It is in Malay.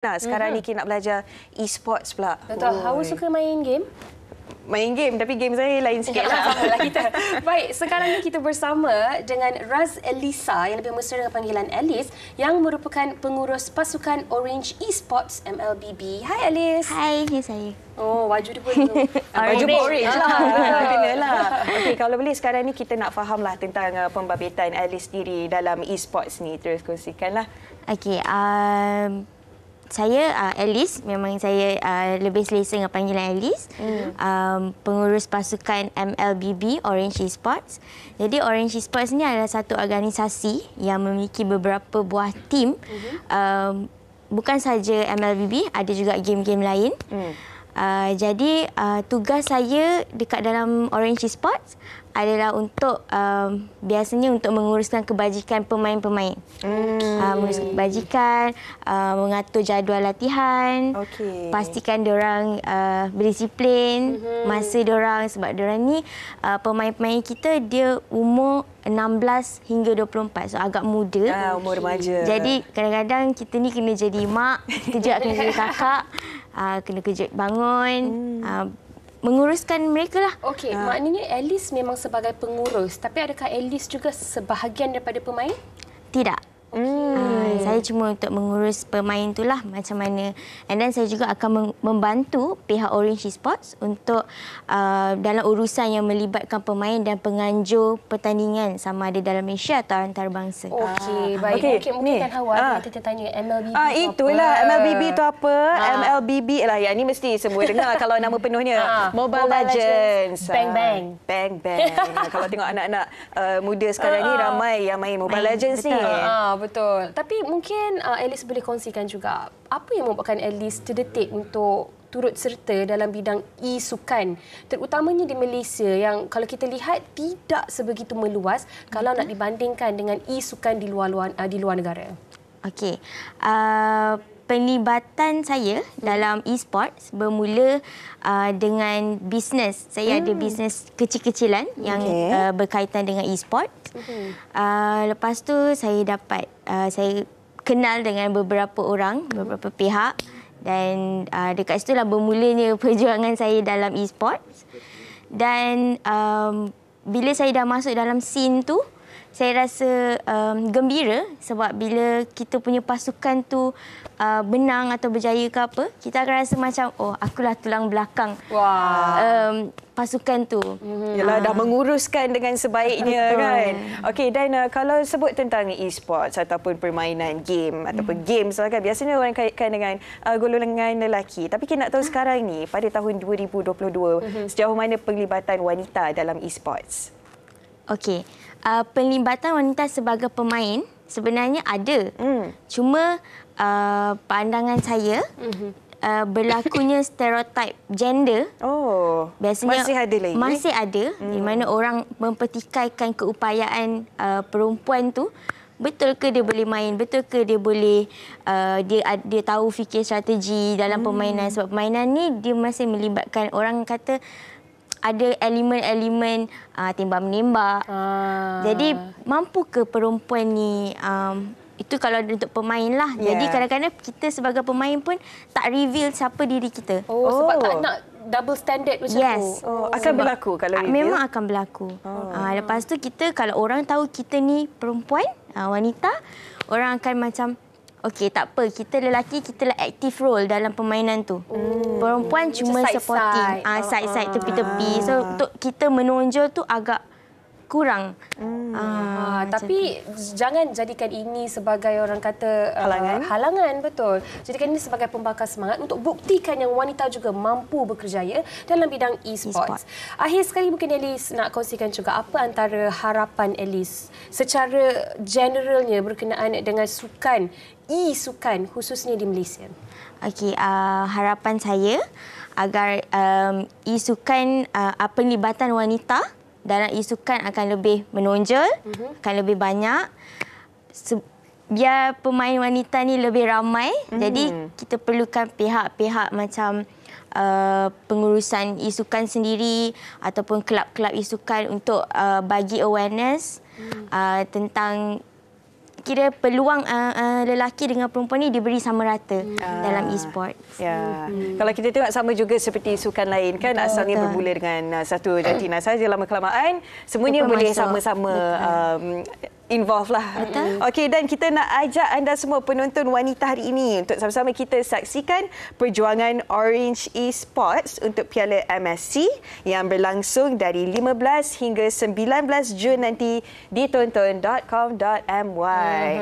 Nah, sekarang mm-hmm. ni Kim nak belajar e-sports pula. Betul. Hawa suka main game? Main game tapi game saya lain sikit. lah. lah kita. Baik, sekarang ni kita bersama dengan Raz Elisa yang lebih mesra dengan panggilan Alice yang merupakan pengurus pasukan Orange Esports MLBB. Hai Alice. Hai, ini saya. Oh, wajah dia pun tu. Wajah pun orange lah. Kenalah. Lah. Okey, kalau boleh sekarang ni kita nak faham lah tentang uh, pembabitan Alice diri dalam esports ni. Terus kongsikanlah. Okay. um, saya uh, Alice memang saya uh, lebih selesa dengan panggilan Alice. Mm. Um, pengurus pasukan MLBB Orange Sports. Jadi Orange Sports ni adalah satu organisasi yang memiliki beberapa buah tim. Mm-hmm. Um, bukan saja MLBB, ada juga game-game lain. Mm. Ah, jadi uh, tugas saya dekat dalam Orange Sports adalah untuk um, biasanya untuk menguruskan kebajikan pemain-pemain. Okay. Hmm. Uh, menguruskan kebajikan, uh, mengatur jadual latihan, okay. pastikan orang uh, berdisiplin mm-hmm. masa diorang sebab orang ni uh, pemain-pemain kita dia umur 16 hingga 24. So agak muda. Ah, umur remaja. Jadi kadang-kadang kita ni kena jadi mak, kita juga kena jadi kakak. uh, kena kerja bangun hmm. uh, menguruskan mereka lah. Okey, uh. maknanya Alice memang sebagai pengurus, tapi adakah Alice juga sebahagian daripada pemain? Tidak. Saya cuma untuk mengurus pemain itulah macam mana. And then saya juga akan membantu pihak Orange Sports untuk uh, dalam urusan yang melibatkan pemain dan penganjur pertandingan sama ada dalam Malaysia atau antarabangsa. Okey, ah. baik. Okay. Okay, mungkin ni. kan awal ha. Ah. kita tanya MLBB ha, itulah apa? MLBB tu apa? Ha. MLBB lah ya ni mesti semua dengar kalau nama penuhnya ha. Mobile, Mobile Legends. Bang bang. Ha. Bang bang. kalau tengok anak-anak uh, muda sekarang ha. ni ramai yang main Mobile main. Legends betul. ni. Ha, betul. Tapi mungkin uh, Alice boleh kongsikan juga apa yang membuatkan Alice terdetik untuk turut serta dalam bidang e-sukan terutamanya di Malaysia yang kalau kita lihat tidak sebegitu meluas mm-hmm. kalau nak mhm. dibandingkan dengan e-sukan di luar luar uh, di luar negara. Okey. Uh, penlibatan saya mm dalam e-sports bermula uh, dengan bisnes. Saya mm. ada hmm. bisnes kecil-kecilan yang uh, berkaitan dengan e sports Mm-hmm. Uh, lepas tu saya dapat uh, saya kenal dengan beberapa orang, beberapa pihak dan uh, dekat lah bermulanya perjuangan saya dalam e-sports. Dan um, bila saya dah masuk dalam scene tu, saya rasa um, gembira sebab bila kita punya pasukan tu uh, benang atau berjaya ke apa kita akan rasa macam oh akulah tulang belakang wah um, pasukan tu ialah mhm. uh. Ah. dah menguruskan dengan sebaiknya Betul. kan okey dan uh, kalau sebut tentang e-sports ataupun permainan game ataupun hmm. games lah kan biasanya orang kaitkan dengan uh, golongan lelaki tapi kita nak tahu ah. sekarang ni pada tahun 2022 hmm. sejauh mana penglibatan wanita dalam e-sports Okey. Uh, ah, pelibatan wanita sebagai pemain sebenarnya ada. Hmm. Cuma uh, pandangan saya uh, berlakunya stereotip gender. Oh. Biasanya masih ada lagi. Masih ada hmm. di mana orang mempertikaikan keupayaan uh, perempuan tu betul ke dia boleh main betul ke dia boleh uh, dia dia tahu fikir strategi dalam hmm. permainan sebab permainan ni dia masih melibatkan orang kata ada elemen-elemen uh, ah, tembak-menembak. Ah. Jadi mampu ke perempuan ni um, itu kalau untuk pemain lah. Yeah. Jadi kadang-kadang kita sebagai pemain pun tak reveal siapa diri kita. Oh, oh. sebab tak oh. nak double standard macam yes. tu. Oh. oh, akan berlaku kalau reveal. Memang akan berlaku. Oh. Uh, lepas tu kita kalau orang tahu kita ni perempuan, uh, wanita, orang akan macam Okey, tak apa. Kita lelaki kita lah aktif role dalam permainan tu. Mm. Perempuan cuma supporting. Ah, side-side ah. tepi-tepi. So untuk kita menonjol tu agak kurang. Hmm. Ah, tapi itu. jangan jadikan ini sebagai orang kata eh, halangan. Uh, halangan betul. Jadikan ini sebagai pembakar semangat untuk buktikan yang wanita juga mampu berkerjaya dalam bidang e-sports. e Akhir sekali mungkin Elis nak kongsikan juga apa antara harapan Elis secara generalnya berkenaan dengan sukan e-sukan khususnya di Malaysia. Okey, uh, harapan saya agar um, e-sukan uh, ah, penglibatan wanita dan isu kan akan lebih menonjol, mm-hmm. akan lebih banyak. Se- biar pemain wanita ni lebih ramai. Mm-hmm. Jadi mhm. kita perlukan pihak-pihak macam uh, pengurusan isukan sendiri ataupun kelab-kelab isukan untuk uh, bagi awareness mm uh, tentang kira peluang uh, uh, Eh, lelaki dengan perempuan ni diberi sama rata hmm. dalam ah. e-sport. Ya. Hmm. Kalau kita tengok sama juga seperti sukan lain kan betul, asalnya betul. bermula dengan ah, satu jantina saja lama kelamaan semuanya betul, boleh sama-sama um, involve lah. Hmm. Okey dan kita nak ajak anda semua penonton wanita hari ini untuk sama-sama kita saksikan perjuangan Orange Esports untuk Piala MSC yang berlangsung dari 15 hingga 19 Jun nanti di tonton.com.my.